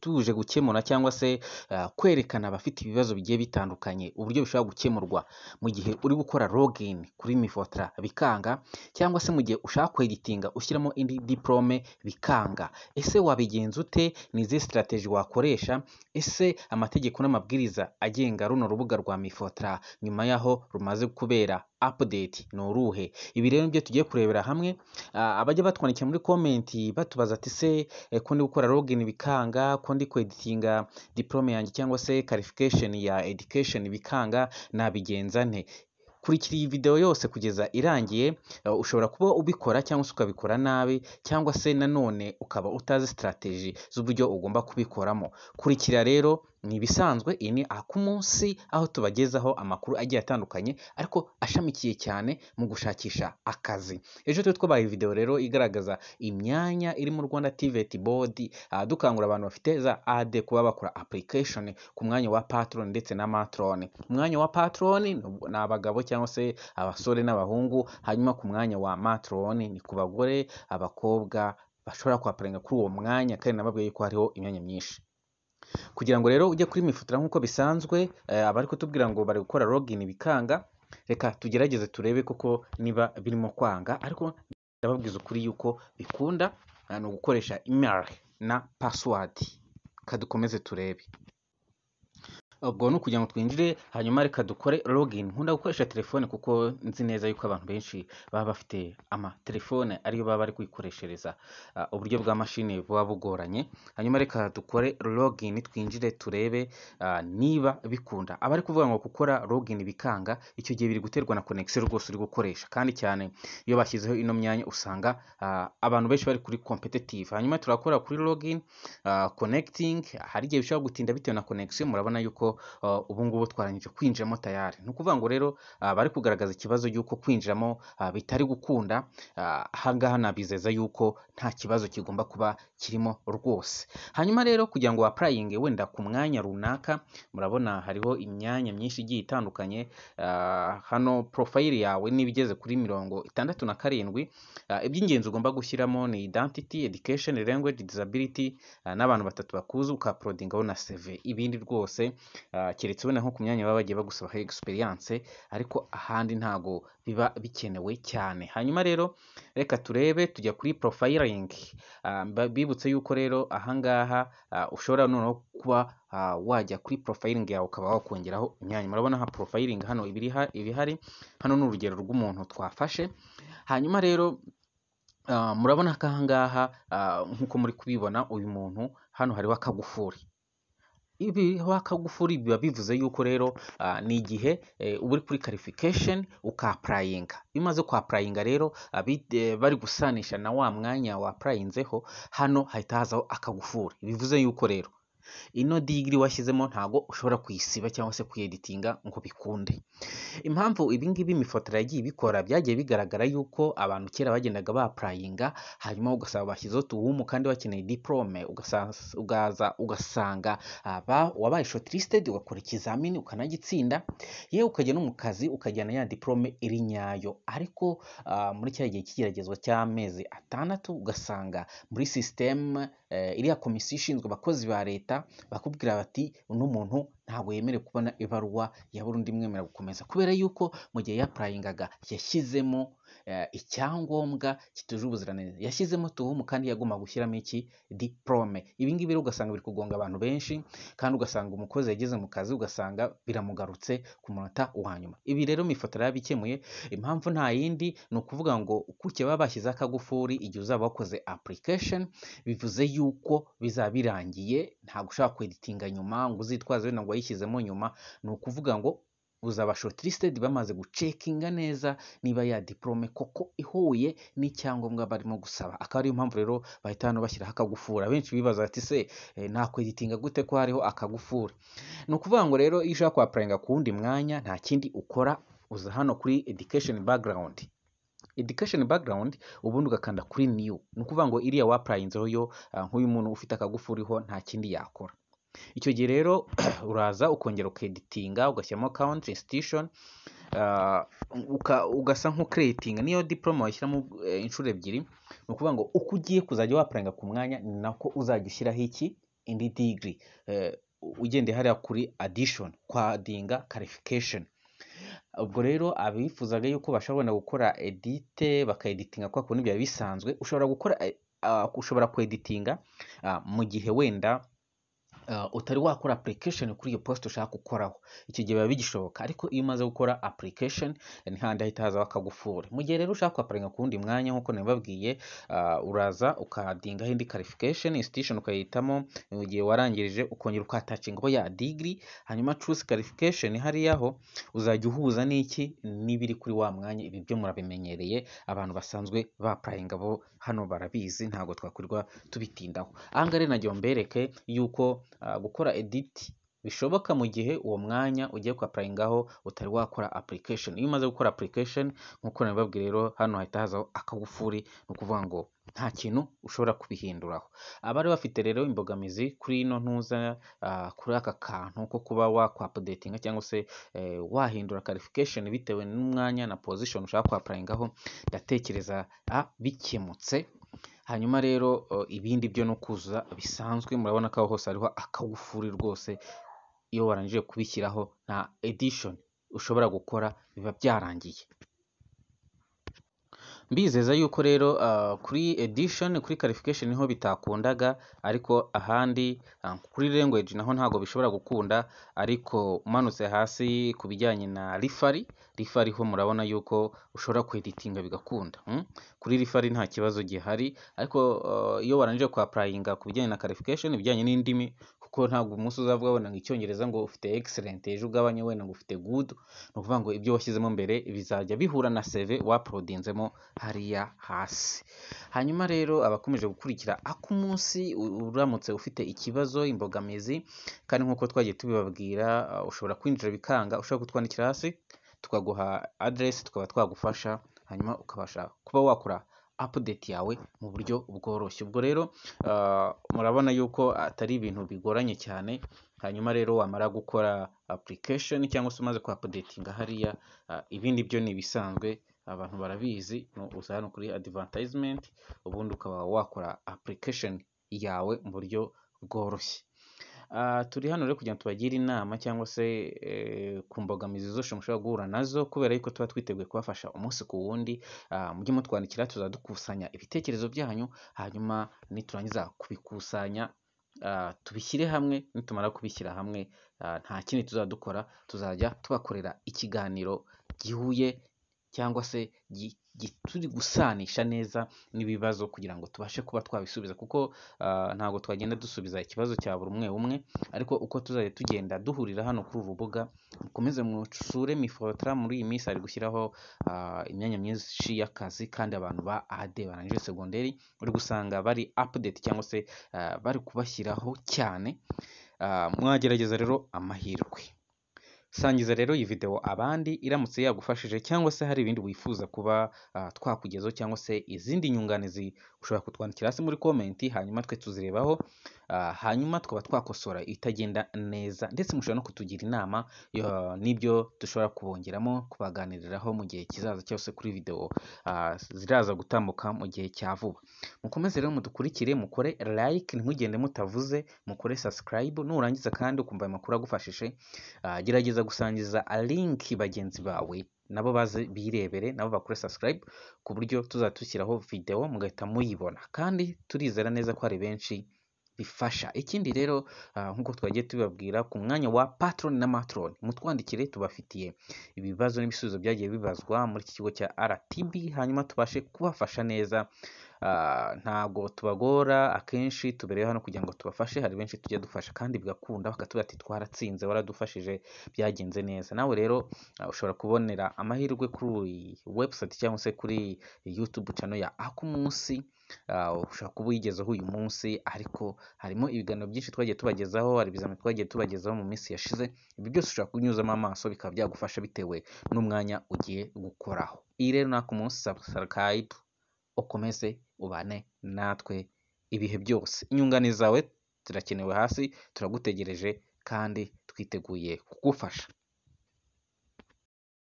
tuje gukemura cyangwa se eh, kwerekana abafite ibibazo bigiye bitandukanye uburyo bishobora gukemurwa mu gihe uri gukora login kuri mivotara bikanga cyangwa se mu gihe ushaka kweditinga ushyiramo indi diporome bikanga ese wabigenza ute ni izihe sitarategi wakoresha ese amategeko n'amabwiriza agenga runo rubuga rwa mifotara nyuma y'aho rumaze kubera apudeti ni uruhe ibi rero nibyo tugiye kurebera hamwe ah, abajya batwandikiye muri komenti batubaza ati se eh, ko ndi gukora login bikanga ko ndi kweditinga diporome yanjye cyangwa se karifikesheni ya edikesheni bikanga nabigenza nte kurikira iyi videwo yose kugeza irangiye eh, ushobora kuba ubikora cyangwa se ukabikora nabi cyangwa se nanone ukaba utazi sitarateji z'uburyo ugomba kubikoramo kurikira rero ni ibisanzwe iyi ni akumunsi aho tubagezaho amakuru agiye atandukanye ariko ashamikiye cyane mu gushakisha akazi ejo twe twabaye video rero igaragaza imyanya iri mu rwanda tiveti bodi ah, dukangura abantu bafite za AD kuba bakora application ku mwanya wa patron ndetse na matron umwanya wa patroni ni abagabo cyangwa se abasore n'abahungu hanyuma ku mwanya wa matron ni ku bagore abakobwa bashobora kwaparinga kuri uwo mwanya kandi nababwiye ko hariho imyanya myinshi Kugira ngo rero ujye kuri mifutura nk'uko bisanzwe eh, abari kutubwira ngo bari gukora login bikanga, reka tugerageze turebe koko niba birimo kwanga ariko ndababwiza ukuri yuko bikunda eh, ni ugukoresha email na password. Reka dukomeze turebe. ubwo ni ukugira ngo twinjire hanyuma reka dukore login, nkunda gukoresha telefone kuko nzi neza yuko abantu benshi baba bafite amatelefone ariyo baba bari kwikoreshereza, ah, uburyo bwa mashini buba bugoranye, hanyuma reka dukore login twinjire turebe ah, niba bikunda, aba ari kuvuga ngo gukora login bikanga, icyo gihe biri guterwa na connection rwose uri gukoresha kandi cyane iyo bashyizeho ino myanya usanga ah, abantu benshi bari kuri competitive, hanyuma turakora kuri login, connecting, hari igihe bishobora gutinda bitewe na connection murabona yuko Oh, ubu ngubu twarangije kwinjiramo tayari ni ukuvuga ngo rero ah, bari kugaragaza ikibazo y'uko kwinjiramo ah, bitari gukunda ah, aha ngaha nabizeza yuko nta kibazo kigomba kuba kirimo rwose hanyuma rero kugira ngo wapurayinge wenda ku mwanya runaka murabona hariho imyanya myinshi igiye itandukanye hano porofayili yawe niba igeze kuri mirongo itandatu na karindwi iby'ingenzi ugomba gushyiramo ni identity education language disability n'abantu batatu bakuzi ukaporodingaho na seve ibindi rwose Ah, keretse wenda nko ku myanya baba bagiye bagusaba egisperiyanse ariko ahandi ntago biba bikenewe cyane, hanyuma rero reka turebe tujya kuri porofayiringi, ah, bibutse yuko rero ahangaha ngaha ah, ushobora noneho kuba wajya kuri porofayiringi yawe ukaba wakongeraho imyanya, murabona nka porofayiringi hano iba ihari, hano ni urugero rw'umuntu twafashe, hanyuma rero murabona ko aha nk'uko muri kubibona uyu muntu hano hariho akagufuri. ibi bakagufuri biba bivuze yuko rero ni igihe uba e, uri kuri karifikesheni ukapurayinga iyo umaze kwapurayinga rero e, bari gusanisha na wa mwanya wapurayinzeho hano hahita hazaho akagufuri bivuze yuko rero ino digiri washyizemo ntago ushobora kuyisiba cyangwa se kuyeditinga ngo bikunde. Impamvu ibi ngibi yagiye ibikora byagiye bigaragara yuko abantu kera bagendaga bapurayinga hanyuma ugasanga bashyizeho utuwumu kandi bakeneye diporome ugasanga ah, wabaye shortlisted ugakora ikizamini ukanagitsinda yewe ukajya no mu kazi ukajyana ya diporome iri nyayo ariko ah, muri cya gihe cy'igeragezwa cy'amezi atandatu ugasanga muri sisiteme eh, iriya komisiyo ishinzwe abakozi ba leta bakubwira bati uno muntu ntabwo yemerewe kubona ibaruwa ya burundu imwemerera gukomeza kubera yuko mu gihe yapurayingaga yashyizemo eh, icyangombwa kituje ubuziranenge, yashyizemo tuhumu kandi yagombaga gushyiramo iki diporome. Ibi ngibi rero ugasanga biri kugonga abantu benshi kandi ugasanga umukozi yageze mu kazi ugasanga biramugarutse ku munota wa nyuma. Ibi rero mifoto yarabikemuye impamvu nta yindi ni ukuvuga ngo kuki baba bashyizeho akagufuri igihe uzaba wakoze application bivuze yuko bizaba birangiye ntabwo ushobora kweditinga nyuma ngo uzitwaze wenda ngo yayishyizemo nyuma ni ukuvuga ngo uzaba shortlisted bamaze gucekinga neza niba ya diplome koko ihuye n'icyangombwa barimo gusaba akaba ariyo mpamvu rero bahita hano bashyiraho akagufura benshi bibaza ati se eh, nakweditinga gute ko hariho akagufura ni ukuvuga ngo rero iyo ushaka kwapurayinga ku wundi mwanya nta kindi ukora uza hano kuri education background education background ubundi ugakanda kuri new ni ukuvuga ngo iriya wapurayinzeho yo ah, nk'uyu muntu ufite akagufuriho nta kindi yakora Icyo gihe rero uraza ukongera ukeditinga ugashyiramo country, institution, uh, ugasa nk'ukureyitinga niyo diporome washyiramo eh, inshuro ebyiri, ni ukuvuga ngo uko ugiye kuzajya wapulayinga ku mwanya ni nako uzajya ushyiraho iki, indi digiri, eh, ugendeye hariya kuri adishoni, kwadinga, karifikashoni. Ubwo rero abifuzaga yuko bashobora gukora edite, bakayeditinga kwa kundi byari bisanzwe, ushobora gukora, eh, ah, ushobora kweditinga ah, mu gihe wenda Uh, utari wakora application kuri iyo post ushaka gukoraho icyo gihe biba bigishoboka ariko iyo umaze gukora application eh, ntihandi hahita haza bakagufura mu gihe rero ushaka aparinga ku wundi mwanya nk'uko nabibabwiye uh, uraza ukadingaho indi qualification institution ukayihitamo mu gihe warangirije ukongera ukatacingaho ya degree hanyuma choose qualification hariya ho uzajya uhuza n'iki n'ibiri kuri wa mwanya ibi byo murabimenyereye abantu basanzwe bapurayinga bo hano barabizi ntabwo twakwirwa tubitindaho aha ngaha rero nagira mbereke yuko Ah, gukora editi bishoboka mu gihe uwo mwanya ugiye kuwapurayingaho utari wakora apurikesheni, iyo umaze gukora application nk'uko nabibabwiye rero hano hahita hazaho akagufuri ni ukuvuga ngo nta kintu ushobora kubihinduraho, abari bafite rero imbogamizi kuri ino ntuza ah, kuri aka kantu ko kuba wakwapudetinga cyangwa se eh, wahindura karifikesheni bitewe n'umwanya na position ushaka kwapurayingaho ndatekereza ah, bikemutse. hanyuma rero ibindi byo no kuzuza bisanzwe murabona ko aho hose hariho akagufuri rwose iyo warangije kubishyiraho nta edishoni ushobora gukora biba byarangiye. Mbizeza yuko rero ah, kuri edition kuri qualification niho bitakundaga ariko ahandi ah, kuri language naho ntabwo bishobora gukunda ariko umanutse hasi ku bijyanye na rifari, rifari ho murabona yuko ushobora kweditinga bigakunda, hmm? kuri rifari nta kibazo gihari ariko ah, iyo warangije kuapurayinga ku bijyanye na qualification, ibijyanye n'indimi kuko ntabwo umunsi uzava ubona ngo icyongereza ngo ufite excellent ejo ugabanye wenda ngo ufite good ni ukuvuga ngo ibyo washyizemo mbere bizajya bihura na seve waprodinzemo hariya hasi hanyuma rero abakomeje gukurikira ak'umunsi uramutse ufite ikibazo imbogamizi kandi nk'uko twagiye tubibabwira ushobora kwinjira bikanga ushobora kutwandikira hasi tukaguha aderesi tukaba twagufasha hanyuma ukabasha kuba wakora update yawe mu buryo bworoshye. Ubwo rero ah, murabona yuko atari ibintu bigoranye cyane, hanyuma rero wamara gukora application cyangwa se umaze kuhapudetinga hariya, ah, ibindi byo ni ibisanzwe abantu barabizi, uza hano kuri advertisement ubundi ukaba wakora application yawe mu buryo bworoshye. Ah, turi hano rero kugira ngo tubagire inama cyangwa se eh, ku mbogamizi zose mushobora guhura nazo kubera yuko tuba twiteguye kubafasha umunsi ku wundi, ah, mujye mutwandikira tuzajya dukusanya ibitekerezo byanyu hanyuma niturangiza kubikusanya ah, tubishyire hamwe, nitumara kubishyira hamwe nta kindi tuzadukora tuzajya tubakorera ikiganiro gihuye cyangwa se. turi gusanisha neza n'ibibazo kugira ngo tubashe kuba twabisubiza kuko ah, ntabwo twagenda dusubiza ikibazo cya buri umwe umwe ariko uko tuzajya tugenda duhurira hano kuri uru rubuga mukomeze mwusure mifotara muri iyi minsi ari gushyiraho ah, imyanya myinshi y'akazi kandi abantu ba AD barangije segonderi uri gusanga bari update cyangwa se ah, bari kubashyiraho cyane mwagerageza rero amahirwe. Sangiza rero iyi video abandi iramutse yagufashije cyangwa se hari ibindi wifuza kuba uh, twakugezaho cyangwa se izindi nyunganizi ushobora kutwandikira hasi muri komenti hanyuma twe tuzirebaho Ah, hanyuma tukaba twakosora itagenda neza ndetse mushobora no kutugira inama n'ibyo dushobora kubongeramo kubaganiriraho mu gihe kizaza cyangwa se kuri videwo ah, ziraza gutambuka mu gihe cya vuba mukomeze rero mudukurikire mukore like ntimugende mutavuze mukore subscribe nurangiza kandi ukumva ayo makuru agufashije ah, gerageza gusangiza linki bagenzi bawe nabo baze birebere nabo bakore subscribe ku buryo tuzatushyiraho dushyiraho videwo mugahita muyibona kandi turizera neza ko hari benshi bifasha ikindi rero ah, nk'uko twagiye tubabwira ku mwanya wa patroni na matroni mutwandikire tubafitiye ibibazo n'ibisubizo byagiye bibazwa muri iki kigo cya RTB hanyuma tubashe kubafasha neza Ah, ntabwo tubagora akenshi tubereye hano kugira ngo tubafashe hari benshi tujya dufasha kandi bigakunda bakatubwira ati twaratsinze waradufashije byagenze neza nawe rero ah, ushobora kubonera amahirwe kuri webusayiti cyangwa se kuri yutubu cano ya akumunsi ah, ushobora kuba uyigezeho uyu munsi ariko harimo ibiganiro byinshi twagiye tubagezaho hari ibizamini twagiye tubagezaho mu minsi yashize ibi byose ushobora kunyuzamo amaso bikaba byagufasha bitewe n'umwanya ugiye gukoraho iyi rero ni akumunsi sabusikarayibu ukomeze ubane natwe ibihe byose, inyunganizi zawe zirakenewe hasi turagutegereje kandi twiteguye kugufasha.